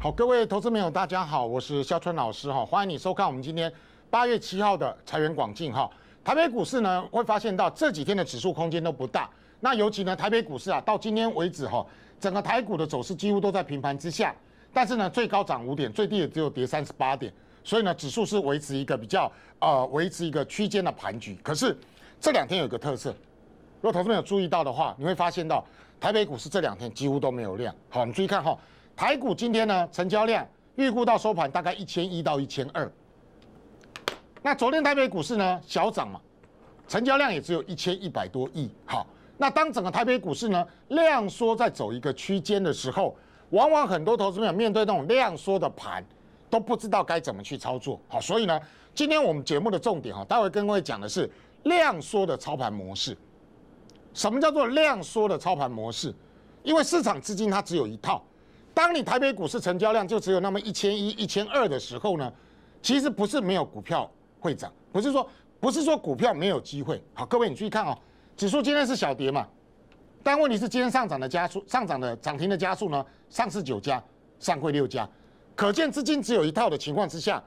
好，各位投资朋友，大家好，我是肖春老师哈，欢迎你收看我们今天八月七号的财源广进哈。台北股市呢，会发现到这几天的指数空间都不大。那尤其呢，台北股市啊，到今天为止哈，整个台股的走势几乎都在平盘之下。但是呢，最高涨五点，最低也只有跌三十八点，所以呢，指数是维持一个比较呃维持一个区间的盘局。可是这两天有个特色，如果投资朋友注意到的话，你会发现到台北股市这两天几乎都没有亮。好，你注意看哈。台股今天呢，成交量预估到收盘大概一千一到一千二。那昨天台北股市呢小涨嘛，成交量也只有一千一百多亿。好，那当整个台北股市呢量缩在走一个区间的时候，往往很多投资朋友面对那种量缩的盘，都不知道该怎么去操作。好，所以呢，今天我们节目的重点哈，待会跟各位讲的是量缩的操盘模式。什么叫做量缩的操盘模式？因为市场资金它只有一套。当你台北股市成交量就只有那么一千一、一千二的时候呢，其实不是没有股票会涨，不是说不是说股票没有机会。好，各位你注意看啊，指数今天是小跌嘛，但问题是今天上涨的加速、上涨的涨停的加速呢，上市九家，上会六家，可见资金只有一套的情况之下，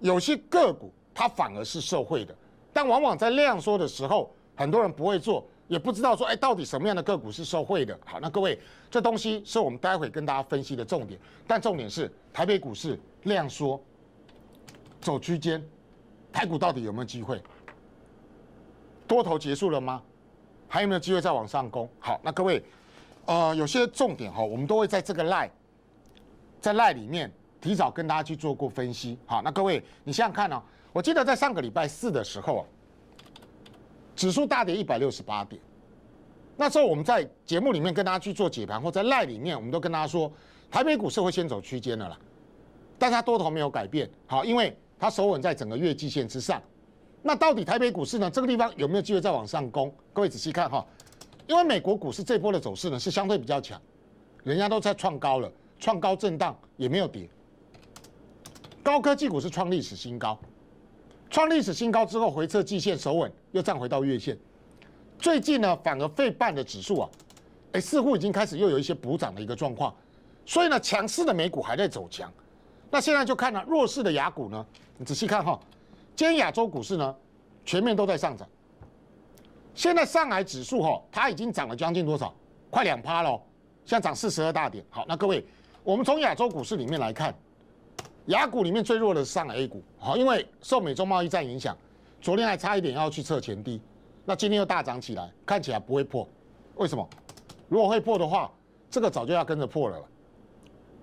有些个股它反而是受惠的。但往往在量缩的时候，很多人不会做。也不知道说，哎，到底什么样的个股是受惠的？好，那各位，这东西是我们待会跟大家分析的重点。但重点是，台北股市量缩，走区间，台股到底有没有机会？多头结束了吗？还有没有机会再往上攻？好，那各位，呃，有些重点哈，我们都会在这个赖，在赖里面提早跟大家去做过分析。好，那各位，你想想看哦，我记得在上个礼拜四的时候啊。指数大跌一百六十八点，那时候我们在节目里面跟大家去做解盘，或在赖里面，我们都跟大家说，台北股市会先走区间了啦，但它多头没有改变，好，因为它守稳在整个月季线之上。那到底台北股市呢？这个地方有没有机会再往上攻？各位仔细看哈，因为美国股市这波的走势呢是相对比较强，人家都在创高了，创高震荡也没有跌，高科技股是创历史新高。创历史新高之后回撤季线守稳，又站回到月线。最近呢，反而费半的指数啊，哎，似乎已经开始又有一些补涨的一个状况。所以呢，强势的美股还在走强。那现在就看了弱势的雅股呢，你仔细看哈，今天亚洲股市呢，全面都在上涨。现在上海指数哈，它已经涨了将近多少？快两趴了，现在涨四十二大点。好，那各位，我们从亚洲股市里面来看。雅股里面最弱的是上 A 股，好，因为受美中贸易战影响，昨天还差一点要去测前低，那今天又大涨起来，看起来不会破，为什么？如果会破的话，这个早就要跟着破了。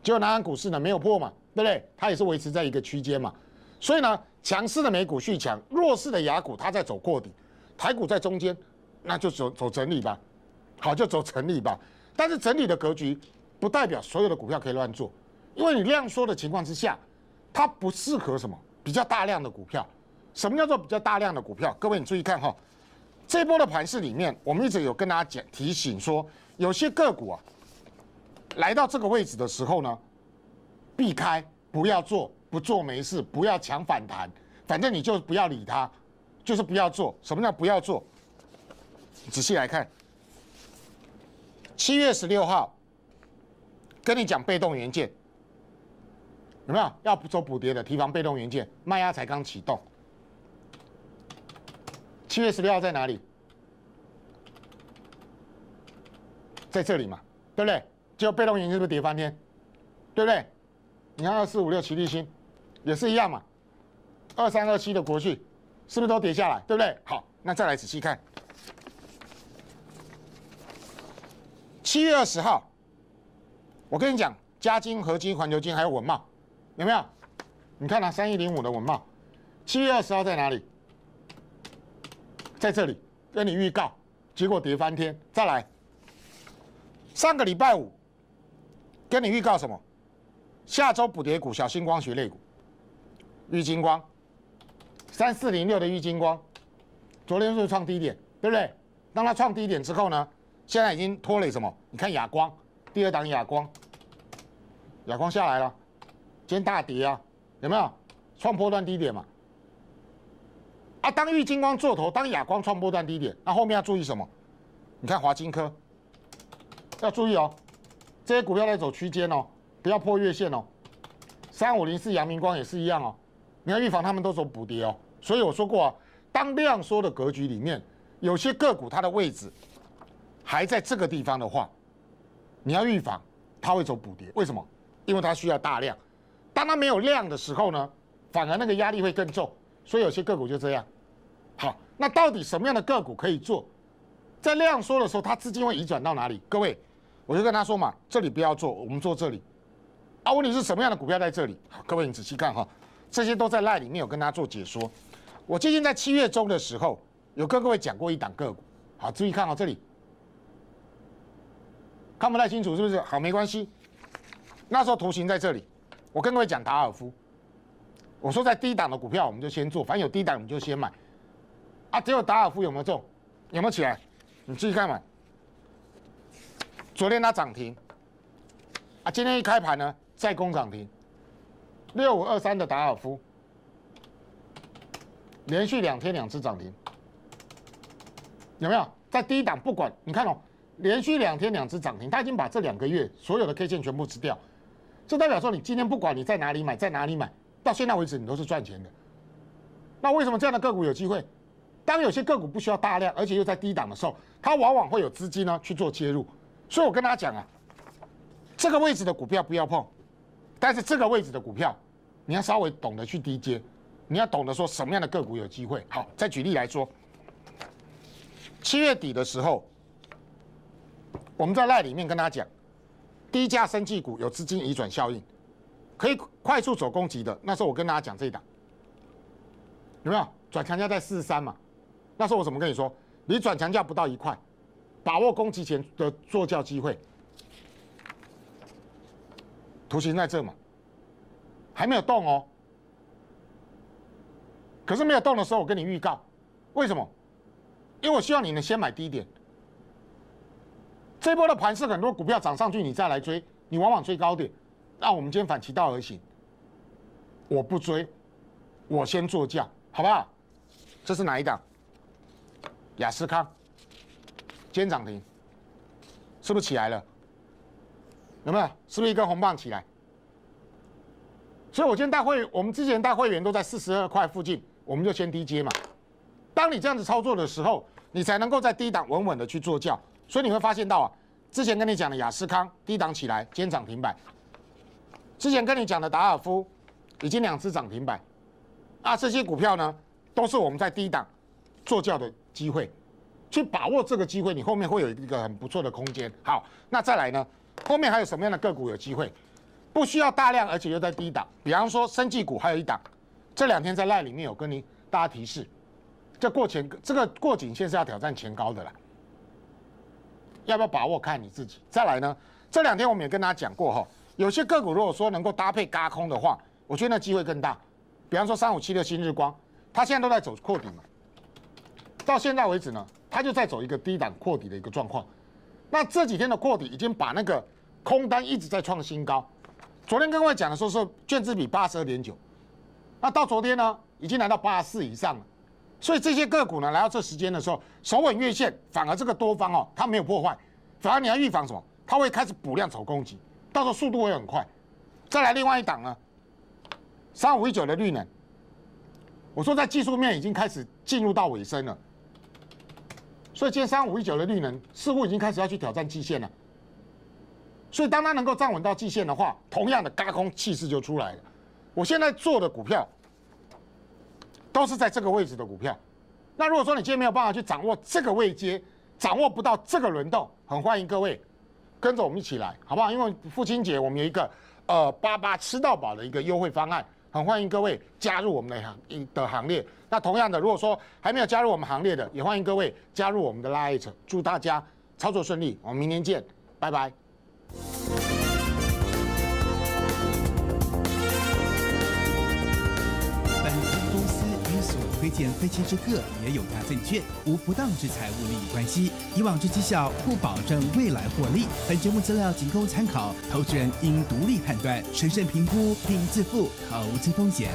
结果南安股市呢没有破嘛，对不对？它也是维持在一个区间嘛，所以呢，强势的美股续强，弱势的雅股它在走过底，台股在中间，那就走走整理吧，好，就走整理吧。但是整理的格局不代表所有的股票可以乱做，因为你量缩的情况之下。它不适合什么比较大量的股票，什么叫做比较大量的股票？各位你注意看哈，这波的盘势里面，我们一直有跟大家讲提醒说，有些个股啊，来到这个位置的时候呢，避开不要做，不做没事，不要抢反弹，反正你就不要理它，就是不要做。什么叫不要做？仔细来看，七月十六号，跟你讲被动元件。有没有要走补跌的？提防被动元件，卖压才刚启动。七月十六号在哪里？在这里嘛，对不对？就被动元件是不是跌翻天？对不对？你看二四五六齐力星也是一样嘛。二三二七的国巨，是不是都跌下来？对不对？好，那再来仔细看。七月二十号，我跟你讲，加金、合金、环球金还有文茂。有没有？你看啊，三一零五的文茂，七月二十号在哪里？在这里。跟你预告，结果跌翻天。再来，上个礼拜五，跟你预告什么？下周补跌股，小星光学类股。玉金光，三四零六的玉金光，昨天是不是创低点？对不对？当它创低点之后呢，现在已经拖累什么？你看哑光，第二档哑光，哑光下来了。先天大跌啊，有没有创破断低点嘛？啊，当玉金光做头，当哑光创破断低点，那后面要注意什么？你看华金科，要注意哦，这些股票在走区间哦，不要破月线哦。三五零四阳明光也是一样哦。你要预防它们都走补跌哦。所以我说过啊，当量缩的格局里面，有些个股它的位置还在这个地方的话，你要预防它会走补跌。为什么？因为它需要大量。当它没有量的时候呢，反而那个压力会更重，所以有些个股就这样。好，那到底什么样的个股可以做？在量缩的时候，它资金会移转到哪里？各位，我就跟他说嘛，这里不要做，我们做这里。啊，问题是什么样的股票在这里？各位，你仔细看哈，这些都在赖里面有跟大家做解说。我最近在七月中的时候，有跟各位讲过一档个股。好，注意看哦，这里看不太清楚，是不是？好，没关系，那时候图形在这里。我跟各位讲达尔夫，我说在低档的股票，我们就先做，反正有低档你就先买。啊，只有达尔夫有没有中？有没有起来？你自己看嘛。昨天它涨停，啊，今天一开盘呢再攻涨停，六五二三的达尔夫，连续两天两次涨停，有没有？在低档不管，你看哦，连续两天两次涨停，它已经把这两个月所有的 K 线全部吃掉。这代表说，你今天不管你在哪里买，在哪里买，到现在为止你都是赚钱的。那为什么这样的个股有机会？当有些个股不需要大量，而且又在低档的时候，它往往会有资金呢去做介入。所以我跟大家讲啊，这个位置的股票不要碰，但是这个位置的股票，你要稍微懂得去低接，你要懂得说什么样的个股有机会。好，再举例来说，七月底的时候，我们在赖里面跟他讲。低价升绩股有资金移转效应，可以快速走攻击的。那时候我跟大家讲这一档，有没有？转强价在四十三嘛，那时候我怎么跟你说？你转强价不到一块，把握攻击前的做教机会。图形在这嘛，还没有动哦。可是没有动的时候，我跟你预告，为什么？因为我希望你能先买低点。这波的盘是很多股票涨上去，你再来追，你往往追高点。那我们今天反其道而行，我不追，我先做价，好不好？这是哪一档？雅斯康，今天涨停，是不是起来了？有没有？是不是一根红棒起来？所以我今天带会我们之前带会员都在四十二块附近，我们就先低接嘛。当你这样子操作的时候，你才能够在低档稳稳的去做轿。所以你会发现到啊，之前跟你讲的雅斯康低档起来，坚涨停板；之前跟你讲的达尔夫，已经两只涨停板。啊，这些股票呢，都是我们在低档做轿的机会，去把握这个机会，你后面会有一个很不错的空间。好，那再来呢，后面还有什么样的个股有机会？不需要大量，而且又在低档。比方说，生技股还有一档，这两天在赖里面有跟你大家提示，这过前这个过颈线是要挑战前高的了。要不要把握看你自己。再来呢，这两天我们也跟大家讲过哈，有些个股如果说能够搭配嘎空的话，我觉得那机会更大。比方说三五七的新日光，它现在都在走扩底嘛，到现在为止呢，它就在走一个低档扩底的一个状况。那这几天的扩底已经把那个空单一直在创新高。昨天跟位讲的时说是卷资比八十二点九，那到昨天呢，已经来到八四以上了。所以这些个股呢，来到这时间的时候，首稳月线，反而这个多方哦，它没有破坏，反而你要预防什么？它会开始补量、走攻击，到时候速度会很快。再来另外一档呢，三五一九的绿能，我说在技术面已经开始进入到尾声了，所以今天三五一九的绿能似乎已经开始要去挑战季线了。所以当它能够站稳到季线的话，同样的高空气势就出来了。我现在做的股票。都是在这个位置的股票，那如果说你今天没有办法去掌握这个位阶，掌握不到这个轮动，很欢迎各位跟着我们一起来，好不好？因为父亲节我们有一个呃八八吃到饱的一个优惠方案，很欢迎各位加入我们的行的行列。那同样的，如果说还没有加入我们行列的，也欢迎各位加入我们的拉 a y e 祝大家操作顺利，我们明年见，拜拜。推见非亲之客，也有达证券，无不当之财务利益关系。以往之绩效不保证未来获利。本节目资料仅供参考，投资人应独立判断、审慎评估并自负投资风险。